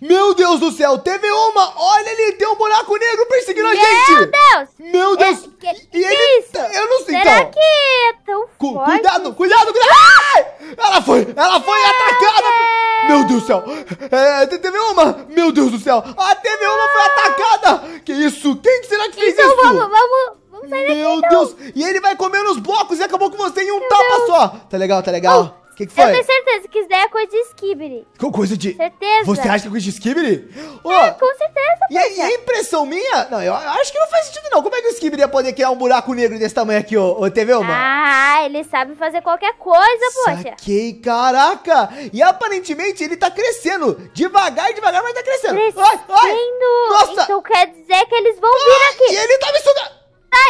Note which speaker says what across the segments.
Speaker 1: Meu Deus do céu, teve uma! Olha ali, tem um buraco negro perseguindo Meu a gente! Meu Deus! Meu é Deus! que, que e ele, isso? Eu não sei, Será então... que é tão Cu forte? Cuidado, cuidado, cuidado! Ah! Ela foi, ela foi Meu atacada! Deus. Meu Deus do céu! É, teve uma! Meu Deus do céu! A TV ah. uma foi ah! atacada! Que isso? Quem será que fez então, isso? Vamos,
Speaker 2: vamos... Vamos sair Meu daqui, então. Deus!
Speaker 1: E ele vai comer nos blocos e acabou com você em um Meu tapa Deus. só! Tá legal, tá legal. Oh que, que foi? Eu tenho
Speaker 2: certeza que isso daí é coisa de skibidi. Que coisa de. Certeza. Você acha que é
Speaker 1: coisa de skibidi?
Speaker 2: Oh. É, com certeza. E a impressão minha? Não, eu acho
Speaker 1: que não faz sentido, não. Como é que o skibidi ia poder criar um buraco negro desse tamanho aqui, ô, Teve, TV, mano?
Speaker 2: Ah, ele sabe fazer qualquer coisa, poxa.
Speaker 1: Que caraca. E aparentemente ele tá crescendo. Devagar, devagar, mas tá crescendo. Crescendo. Ai, ai. Nossa. Então quer dizer que eles vão ai, vir aqui. E ele tá me estudando.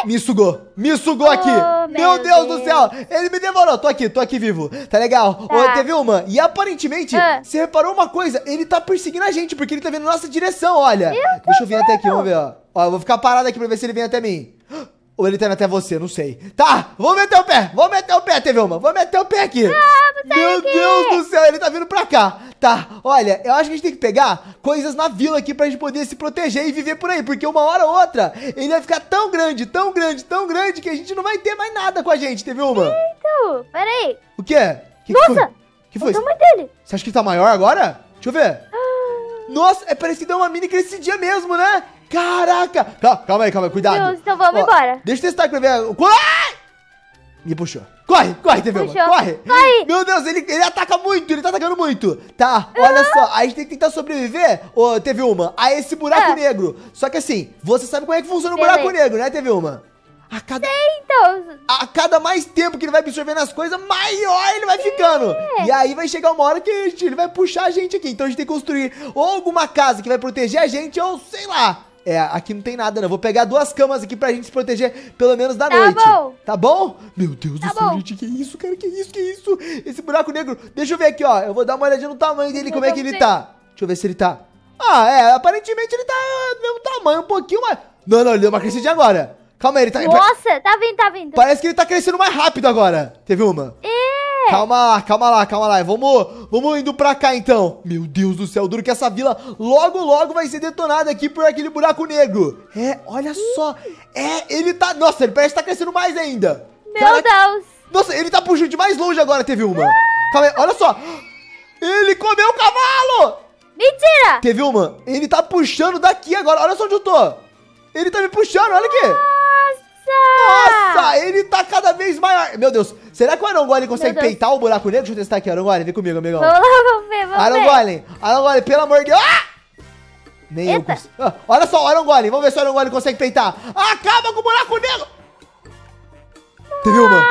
Speaker 1: Me sugou. Me sugou oh, aqui. Meu, meu Deus, Deus, do céu. Ele me devorou. Tô aqui, tô aqui vivo. Tá legal. Tá. Ô, teve uma. E aparentemente, ah. você reparou uma coisa? Ele tá perseguindo a gente, porque ele tá vindo na nossa direção, olha. Eu Deixa eu vir vendo. até aqui, vamos ver, ó. Ó, eu vou ficar parado aqui pra ver se ele vem até mim. Ou ele tá indo até você, não sei. Tá, vou meter o pé, vou meter o pé, teve uma, vou meter o pé aqui. Ah, Meu aqui. Deus é. do céu, ele tá vindo pra cá. Tá, olha, eu acho que a gente tem que pegar coisas na vila aqui pra gente poder se proteger e viver por aí, porque uma hora ou outra ele vai ficar tão grande, tão grande, tão grande que a gente não vai ter mais nada com a gente, teve uma. Eita, peraí. O quê? Que Nossa, que foi? O tamanho dele. Você acha que ele tá maior agora? Deixa eu ver. Ah. Nossa, é parecido a é uma mini crescidinha mesmo, né? Caraca! Calma, calma aí, calma aí, cuidado. Deus, então vamos Ó, embora. Deixa eu testar aqui pra ver. Ai! Me puxou. Corre, corre, TV Uma. corre. Corre. Meu Deus, ele, ele ataca muito, ele tá atacando muito. Tá, uhum. olha só, a gente tem que tentar sobreviver, ô, TV Uma, a esse buraco ah. negro. Só que assim, você sabe como é que funciona o buraco negro, né, TV Uma? A cada, Sei, então. a cada mais tempo que ele vai absorvendo as coisas, maior ele vai ficando. E aí vai chegar uma hora que ele vai puxar a gente aqui. Então a gente tem que construir ou alguma casa que vai proteger a gente, ou sei lá, é, aqui não tem nada, não. Né? Vou pegar duas camas aqui pra gente se proteger, pelo menos da tá noite. Bom. Tá bom? Meu Deus tá do céu, bom. gente. Que isso, cara? Que isso, que isso? Esse buraco negro. Deixa eu ver aqui, ó. Eu vou dar uma olhadinha no tamanho dele, eu como é que ele tá. Deixa eu ver se ele tá. Ah, é. Aparentemente ele tá do mesmo tamanho, um pouquinho mais. Não, não, ele deu uma crescidinha agora. Calma aí, ele tá. Nossa,
Speaker 2: tá vindo, tá vindo. Parece que
Speaker 1: ele tá crescendo mais rápido agora. Teve uma. E... É. Calma lá, calma lá, calma lá. Vamos, vamos indo pra cá então. Meu Deus do céu, duro que essa vila logo, logo vai ser detonada aqui por aquele buraco negro. É, olha só. É, ele tá. Nossa, ele parece que tá crescendo mais ainda. Meu Cara... Deus. Nossa, ele tá puxando de mais longe agora, teve uma. Calma aí, olha só. Ele comeu o cavalo! Mentira! Teve uma. Ele tá puxando daqui agora. Olha só onde eu tô. Ele tá me puxando, olha aqui. Nossa, ele tá cada vez maior. Meu Deus, será que o Arangoli consegue peitar o buraco negro? Deixa eu testar aqui, Arangoli, vem comigo, amigão. Vamos lá, vamos ver, vamos ver. Arangoli, Arangoli, pelo amor de Deus. Ah! Nem eu consigo. Ah, olha só, Arangoli, vamos ver se o Arangoli consegue peitar. Acaba com o buraco negro! Teve uma.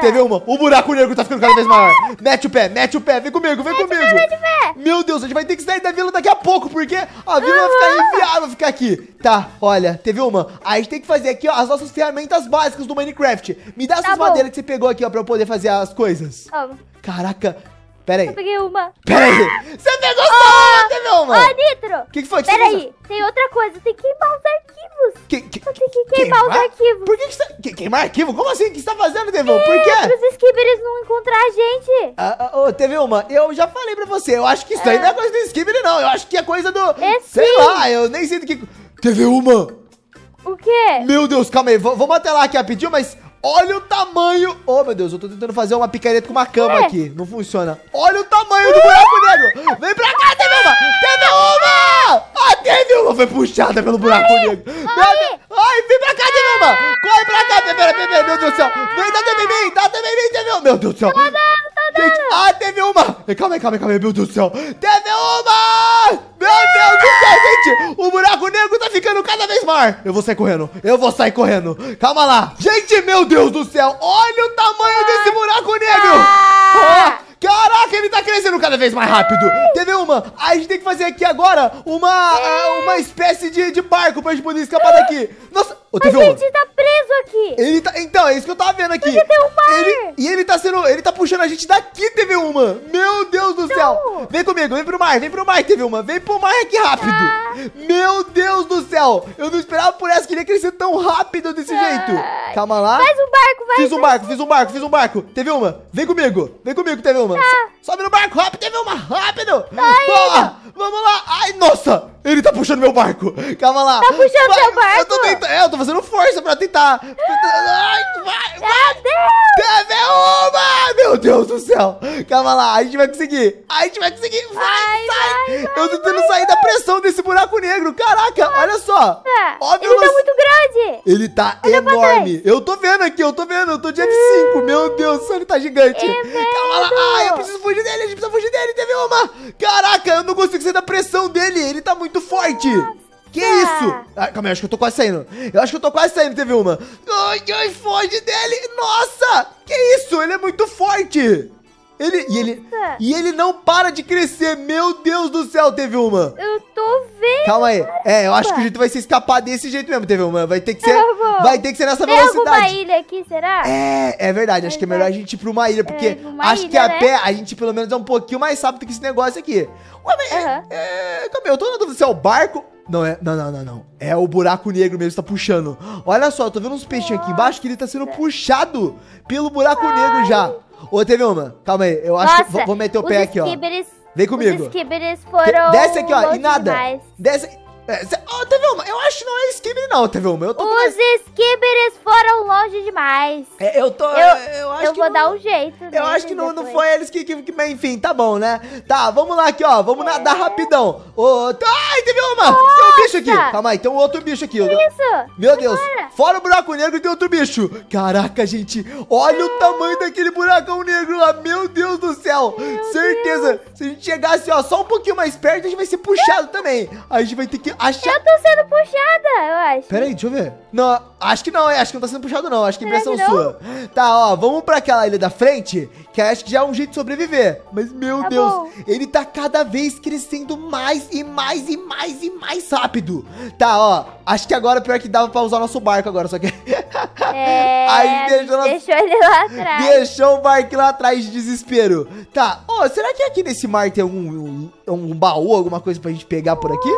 Speaker 1: Teve uma. O buraco negro tá ficando cada vez maior. Mete o pé, mete o pé. Vem comigo, vem comigo. Pé, mete o pé. Meu Deus, a gente vai ter que sair da vila daqui a pouco, porque a vila uhum. vai ficar enfiada, vai ficar aqui. Tá, olha, teve uma. A gente tem que fazer aqui, ó, as nossas ferramentas básicas do Minecraft. Me dá tá essas tá madeiras que você pegou aqui, ó, pra eu poder fazer as coisas. Caraca, Pera aí. Eu
Speaker 2: peguei uma. Pera aí. Você pegou oh, só uma, entendeu, mano? Nitro. O que, que foi? Que Pera aí. Tem outra coisa. Tem que queimar os arquivos. Que, que, eu tenho que queimar, queimar, os
Speaker 1: arquivos. Por que, que você... Tá, que, queimar arquivo? Como assim? O que você tá fazendo, Devon? Por quê? os skibbers não encontrar a gente. Ah, ah, oh, teve uma. Eu já falei pra você. Eu acho que isso aí é. não é ah. coisa do skibber, não. Eu acho que é coisa do... É, sei lá. Eu nem sinto que... Teve uma. O quê? Meu Deus, calma aí. vamos até lá aqui rapidinho, mas... Olha o tamanho. Oh, meu Deus, eu tô tentando fazer uma picareta com uma cama é. aqui. Não funciona. Olha o tamanho do buraco negro. Vem pra cá, teve uma. Teve uma. Ah, teve uma. Foi puxada pelo buraco negro. Ai, Ai vem pra cá, teve uma. Ah. Corre pra cá, teve Meu Deus do céu. Vem, dá também, vem. Dá também, em mim, Meu Deus do céu. Tá tá Gente, ah, teve uma. Calma aí, calma aí, calma aí. Meu Deus do céu. Teve uma. Meu Deus do céu, gente! O buraco negro tá ficando cada vez maior! Eu vou sair correndo, eu vou sair correndo! Calma lá! Gente, meu Deus do céu! Olha o tamanho desse buraco negro! Oh. Caraca, ele tá crescendo cada vez mais rápido. Entendeu, uma? A gente tem que fazer aqui agora uma, ah, uma espécie de, de barco pra gente poder escapar daqui. Nossa, Ô, TV1. A gente tá preso aqui. Ele tá, então, é isso que eu tava vendo aqui. tem um Ele, e ele tá sendo, ele tá puxando a gente daqui, TV Uma. Meu Deus do céu. Vem comigo, vem pro mar, vem pro mar, TV Uma. Vem pro mar aqui rápido. Ah. Meu Deus do céu. Eu não esperava por essa, queria crescer tão rápido desse ah. jeito. Calma lá. um barco, vai. Fiz um barco, fiz um barco, fiz um barco. Teve uma. Vem comigo. Vem comigo. teve uma. Ah. Sobe no barco, rápido, teve uma, rápido. Tá vamos lá. Ai, nossa. Ele tá puxando meu barco. Calma lá. Tá puxando vai, meu barco? Eu tô, é, eu tô fazendo força pra tentar. Ai, vai, vai. Teve uma. Meu Deus do céu. Calma lá, a gente vai conseguir. A gente vai conseguir. Vai, sai. Vai, eu tô tentando sair da pressão desse buraco negro. Caraca, olha só. É. Óbvio, ele tá muito grande. Ele tá olha enorme. Eu tô vendo aqui, eu tô vendo, eu tô de F5. Meu Deus, o Sonic tá gigante. É Calma lá. Ai, eu preciso fugir dele, a gente precisa fugir dele, teve uma. Caraca, eu não consigo sair da pressão dele, ele tá muito forte. Que isso? Ah, calma aí, acho que eu tô quase saindo. Eu acho que eu tô quase saindo, teve uma. Ai, ai, foge dele. Nossa, que isso? Ele é muito forte. Ele, e, ele, e ele não para de crescer. Meu Deus do céu, teve uma.
Speaker 2: Eu tô vendo. Calma aí. É, eu acho que o jeito
Speaker 1: vai ser escapar desse jeito mesmo, teve uma. Vai ter que ser, vai ter que ser nessa Tem velocidade. Tem alguma
Speaker 2: ilha aqui, será?
Speaker 1: É, é verdade. Acho que é melhor a gente ir pra uma ilha, é, porque é, uma acho ilha, que a né? pé a gente pelo menos é um pouquinho mais rápido que esse negócio aqui. Ué, mas, uhum. é, é, calma aí, eu tô na dúvida se é o barco não, é, não, não, não, não. É o buraco negro mesmo que tá puxando. Olha só, eu tô vendo uns peixinhos aqui embaixo que ele tá sendo puxado pelo buraco Ai. negro já. Ou teve uma. Calma aí, eu acho Nossa, que vou, vou meter o pé aqui, ó. Vem comigo. Os
Speaker 2: skibbers foram. Desce aqui, ó, e nada. Demais.
Speaker 1: Desce. É, oh, tv eu acho que não é Skibber, não, tv Eu tô Os mais... foram longe demais. É, eu tô. Eu, é, eu acho eu que. Eu vou não, dar um jeito. Eu acho que não, não foi eles que, que, que, Mas enfim, tá bom, né? Tá, vamos lá aqui, ó. Vamos é. nadar rapidão. Oh, ai, tv uma Nossa. Tem um bicho aqui. Calma aí, tem um outro bicho aqui. Que isso? Meu Agora. Deus. Fora o buraco negro tem outro bicho. Caraca, gente. Olha o tamanho daquele buracão negro lá. Meu Deus do céu. Meu Certeza. Deus. Se a gente chegasse, ó, só um pouquinho mais perto, a gente vai ser puxado também. A gente vai ter que Acha... Eu tô sendo puxada, eu acho. Peraí, deixa eu ver. Não, acho que não, acho que não tá sendo puxado, não. Acho que é impressão sua. Tá, ó, vamos pra aquela ilha da frente, que acho que já é um jeito de sobreviver. Mas, meu tá Deus, bom. ele tá cada vez crescendo mais e mais e mais e mais rápido. Tá, ó, acho que agora pior que dava pra usar nosso barco agora, só que.
Speaker 2: É. Aí deixou, nosso... deixou ele lá atrás. Deixou
Speaker 1: o barco lá atrás de desespero. Tá, ó, será que aqui nesse mar tem algum um, um baú, alguma coisa pra gente pegar por aqui?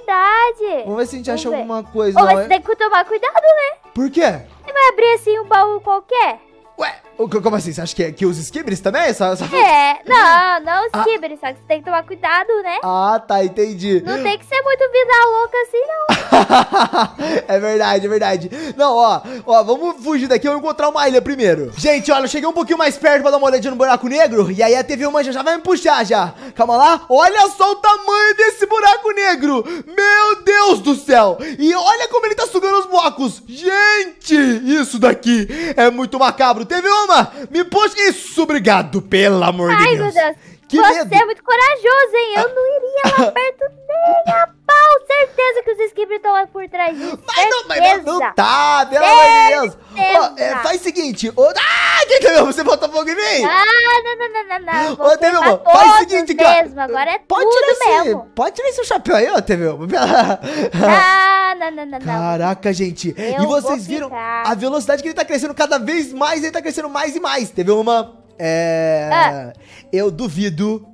Speaker 1: verdade. Vamos ver se a gente Vamos acha ver. alguma coisa. Ô, você é?
Speaker 2: tem que tomar cuidado, né? Por quê? Você vai abrir assim um baú qualquer?
Speaker 1: Como assim? Você acha que, é, que usa skibris também? Só, só... É, não, não skibris,
Speaker 2: ah. só que você tem que tomar cuidado, né?
Speaker 1: Ah, tá, entendi. Não tem
Speaker 2: que ser muito vida louca assim,
Speaker 1: não. é verdade, é verdade. Não, ó, ó, vamos fugir daqui, vamos encontrar uma ilha primeiro. Gente, olha, eu cheguei um pouquinho mais perto pra dar uma olhadinha no buraco negro, e aí a TV Manja já vai me puxar já. Calma lá, olha só o tamanho desse buraco negro. Meu Deus do céu. E olha como ele tá sugando os blocos. Gente, isso daqui é muito macabro. TV Manja Toma! Me puxa! Isso, obrigado, pelo amor Ai, de Deus! Ai, meu Deus! Que Você medo. é muito corajoso, hein? Eu ah. não iria lá
Speaker 2: perto dele, rapaz! tenho certeza que os skippers estão lá por trás disso. Mas certeza. não, mas não, não tá, pelo amor de Deus. Ó, é, faz
Speaker 1: o seguinte. Ô, ah, que que é Você botou fogo em mim? Ah,
Speaker 2: não, não, não, não, não. Ô, TV, faz o seguinte, cara. Mesmo, agora é pode tudo tirar mesmo.
Speaker 1: Esse, pode tirar esse chapéu aí, ó, TV. ah, não, não, não, não. Caraca, gente. Eu e vocês viram a velocidade que ele tá crescendo cada vez mais, ele tá crescendo mais e mais. Teve uma. É. Ah. Eu duvido.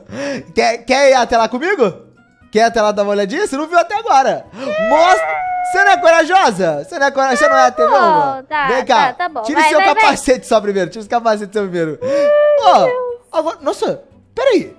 Speaker 1: quer, quer ir até lá comigo? Quer até lá dar uma olhadinha? Você não viu até agora. Mostra... Você não é corajosa? Você não é corajosa? Você não é até não? Tá, Vem cá. Tá, tá bom. Tira o seu vai, capacete vai. só primeiro. Tira o capacete primeiro. Ai, oh, agora... Nossa, peraí.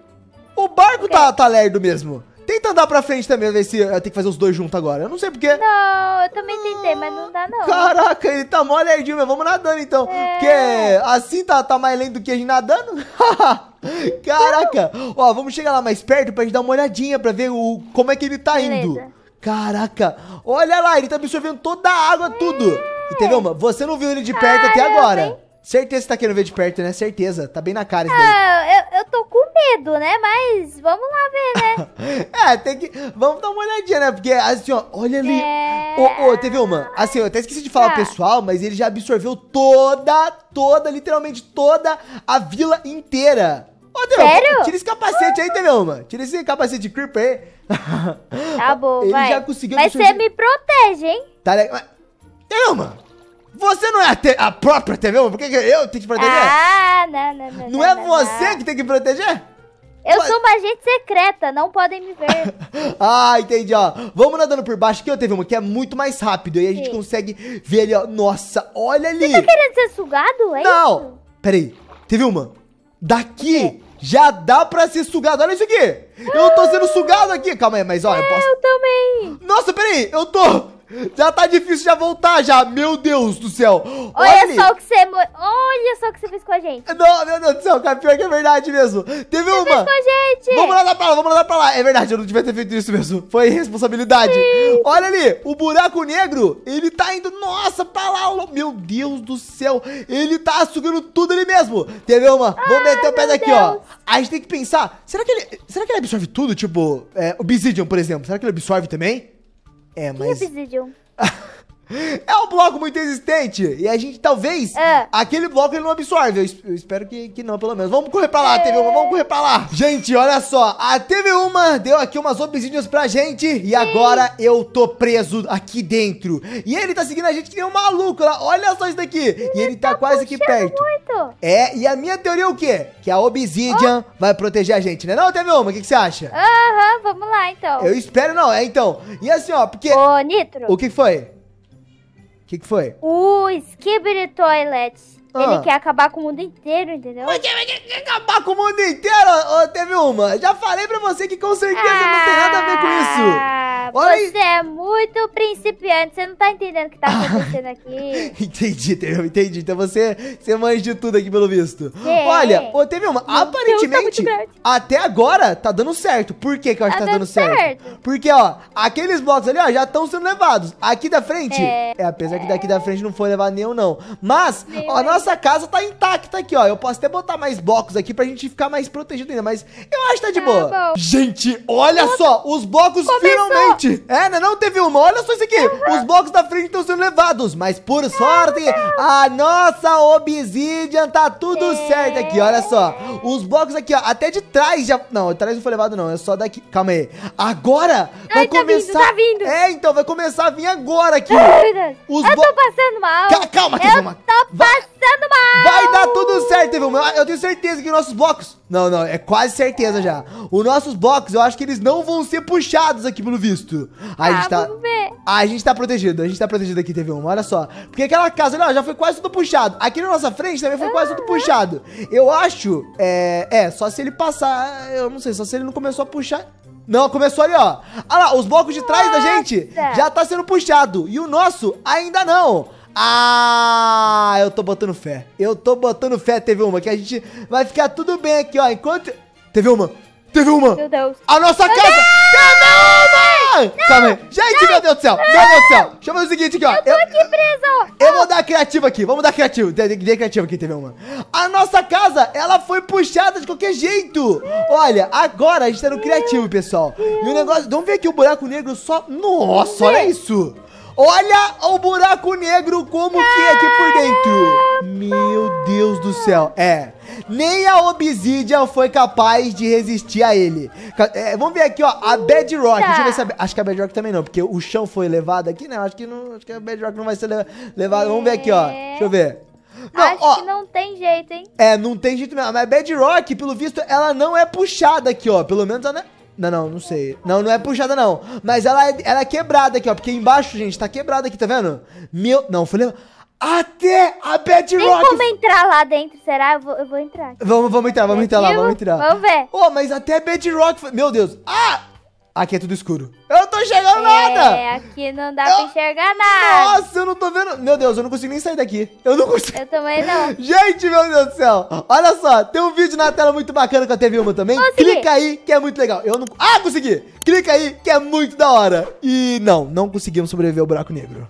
Speaker 1: O barco tá, okay. tá, tá lerdo mesmo. Tenta andar pra frente também, ver se eh, tem que fazer os dois juntos agora. Eu não sei porquê. Não,
Speaker 2: eu também tentei, mas não dá não. Caraca, ele
Speaker 1: tá mó lerdinho, mas vamos nadando então. É. Porque assim tá, tá mais lento do que a gente nadando. Caraca. Não. Ó, vamos chegar lá mais perto pra gente dar uma olhadinha pra ver o, como é que ele tá Beleza. indo. Caraca, olha lá, ele tá absorvendo toda a água, tudo. É. Entendeu, mano? Você não viu ele de perto até ah, agora. Bem... Certeza que tá querendo ver de perto, né? Certeza. Tá bem na cara isso ah,
Speaker 2: Eu, eu tô com medo, né? Mas vamos lá
Speaker 1: é, tem que. Vamos dar uma olhadinha, né? Porque assim, ó, olha ali. É... Ô, ô, teve uma. Assim, eu até esqueci de falar ah. pessoal, mas ele já absorveu toda, toda, literalmente toda a vila inteira. Ô, Sério? Tira esse capacete aí, Teve uma. Tira esse capacete de creeper aí.
Speaker 2: Tá bom, ele vai. já conseguiu Mas absorver... você me protege, hein?
Speaker 1: Tá legal. Teve uma. Você não é a, te... a própria TV? Por que, que eu tenho que proteger? Ah,
Speaker 2: não, não, não. Não, é não é não, você não. que tem que proteger? Eu Mas... sou uma agente secreta, não podem me ver.
Speaker 1: ah, entendi, ó. Vamos nadando por baixo, que eu teve uma que é muito mais rápido. E a gente Sim. consegue ver ali, ó. Nossa, olha ali. Você tá
Speaker 2: querendo ser sugado? É não.
Speaker 1: Isso? Peraí, teve uma. Daqui já dá pra ser sugado. Olha isso aqui. Eu tô sendo sugado aqui. Calma aí, mas olha, eu é, posso... Eu também. Nossa, peraí, eu tô... Já tá difícil já voltar já, meu Deus do céu. Olha, Olha só o que
Speaker 2: você... Olha só o que você fez com a gente.
Speaker 1: Não, meu Deus do céu, cara, pior que é verdade mesmo. Teve você uma... Fez com a
Speaker 2: gente. Vamos lá
Speaker 1: pra lá, vamos lá pra lá. É verdade, eu não devia ter feito isso mesmo. Foi responsabilidade. Sim. Olha ali, o buraco negro, ele tá indo... Nossa, pra lá, meu Deus do céu. Ele tá sugando tudo ali mesmo. Teve uma... Ah, vamos meter o pé daqui, Deus. ó. A gente tem que pensar, será que ele, será que ele absorve tudo? Tipo, é, Obsidian, por exemplo, será que ele absorve também? É, mas. Que Obsidian? é um bloco muito existente. E a gente talvez. É. Aquele bloco ele não absorve. Eu, eu espero que, que não, pelo menos. Vamos correr pra lá, é. TV1. Vamos correr pra lá. Gente, olha só. A TV1 deu aqui umas obsidianas pra gente. E Sim. agora eu tô preso aqui dentro. E ele tá seguindo a gente que nem um maluco. Lá. Olha só isso daqui. Ele e ele tá, tá quase aqui perto. Muito. É, e a minha teoria é o quê? Que a obsidian oh. vai proteger a gente, né? Não, TV1, o que, que você acha? Aham. Uh -huh
Speaker 2: vamos lá, então. Eu
Speaker 1: espero não, é então. E assim, ó, porque... Ô, Nitro. O que foi? O que, que foi?
Speaker 2: O Skibidi Toilet ah. Ele quer acabar com o mundo inteiro, entendeu? Mas quer, quer, quer acabar com o mundo inteiro? ô, teve uma. Já falei pra você que com certeza ah, não tem nada a ver com isso. Ah, Olha você aí. é muito principiante. Você não tá entendendo o que tá ah. acontecendo aqui.
Speaker 1: entendi, teve, entendi. Então você, você manja de tudo aqui, pelo visto. É. Olha, ô, teve uma. Meu tá aparentemente, tá até agora, tá dando certo. Por que, que eu acho tá que tá dando certo? certo? Porque, ó, aqueles blocos ali, ó, já estão sendo levados. Aqui da frente... É, é apesar é. que daqui da frente não foi levado nenhum, não. Mas, Meu ó, nossa nossa casa tá intacta aqui, ó. Eu posso até botar mais blocos aqui pra gente ficar mais protegido ainda, mas eu acho que tá de tá boa. gente, olha só, os blocos Começou. finalmente. É, não, né? não teve uma. Olha só isso aqui. Os blocos da frente estão sendo levados, mas por sorte, a nossa obsidian tá tudo é. certo aqui, olha só. Os blocos aqui, ó, até de trás já... Não, de trás não foi levado não, é só daqui. Calma aí. Agora vai tá começar... Vindo, tá vindo. É, então, vai começar a vir agora aqui. É os eu tô passando mal. Calma, calma, Eu tô passando dando mal. Vai dar tudo certo, viu? Eu tenho certeza que nossos blocos... Não, não, é quase certeza já. Os nossos blocos, eu acho que eles não vão ser puxados aqui, pelo visto. A ah, gente tá... vamos ver. Ah, a gente tá protegido, a gente tá protegido aqui, TV1, olha só. Porque aquela casa ó, já foi quase tudo puxado. Aqui na nossa frente também foi quase tudo puxado. Eu acho... É, é, só se ele passar... Eu não sei, só se ele não começou a puxar... Não, começou ali, ó. Olha lá, os blocos de trás Nossa. da gente já tá sendo puxado. E o nosso ainda não. Ah, eu tô botando fé. Eu tô botando fé, teve uma, que a gente vai ficar tudo bem aqui, ó. Enquanto. Teve uma! Teve uma! Meu
Speaker 2: Deus! A nossa meu casa! Teve
Speaker 1: uma! Calma aí! Gente, não, meu Deus do céu! Não. Meu Deus do céu! Deixa eu fazer o seguinte aqui, ó. Eu tô aqui preso! Eu vou dar criativo aqui, vamos dar criativo. Dei criativo aqui, teve uma. A nossa casa, ela foi puxada de qualquer jeito! Olha, agora a gente tá no criativo, pessoal. E o negócio. Vamos ver aqui o buraco negro só. Nossa, olha isso! Olha o buraco negro como que é aqui por dentro. Meu Deus do céu. É. Nem a obsidian foi capaz de resistir a ele. É, vamos ver aqui, ó. A bedrock. Deixa eu ver se a, Acho que a bedrock também não, porque o chão foi levado aqui, né? Acho que, não, acho que a bedrock não vai ser levada. Vamos ver aqui, ó. Deixa eu ver.
Speaker 2: Não, Acho ó, que não tem jeito, hein? É,
Speaker 1: não tem jeito mesmo. Mas a Bedrock, pelo visto, ela não é puxada aqui, ó. Pelo menos ela não é... Não, não, não sei. Não, não é puxada, não. Mas ela é, ela é quebrada aqui, ó. Porque embaixo, gente, tá quebrada aqui, tá vendo? Meu. Não, falei. Até a Bedrock. Tem como
Speaker 2: entrar lá dentro, será? Eu vou, eu vou entrar.
Speaker 1: Vamos, vamos entrar, vamos é entrar lá, vamos entrar. Vamos ver. Ô, oh, mas até a Bedrock. Meu Deus. Ah! Aqui é tudo escuro. Eu
Speaker 2: não tô enxergando é, nada! É, aqui não dá eu... pra enxergar nada.
Speaker 1: Nossa, eu não tô vendo. Meu Deus, eu não consigo nem sair daqui. Eu não consigo. Eu também não. Gente, meu Deus do céu. Olha só, tem um vídeo na tela muito bacana que eu TV uma também. Consegui. Clica aí, que é muito legal. Eu não... Ah, consegui! Clica aí, que é muito da hora. E não, não conseguimos sobreviver ao buraco negro.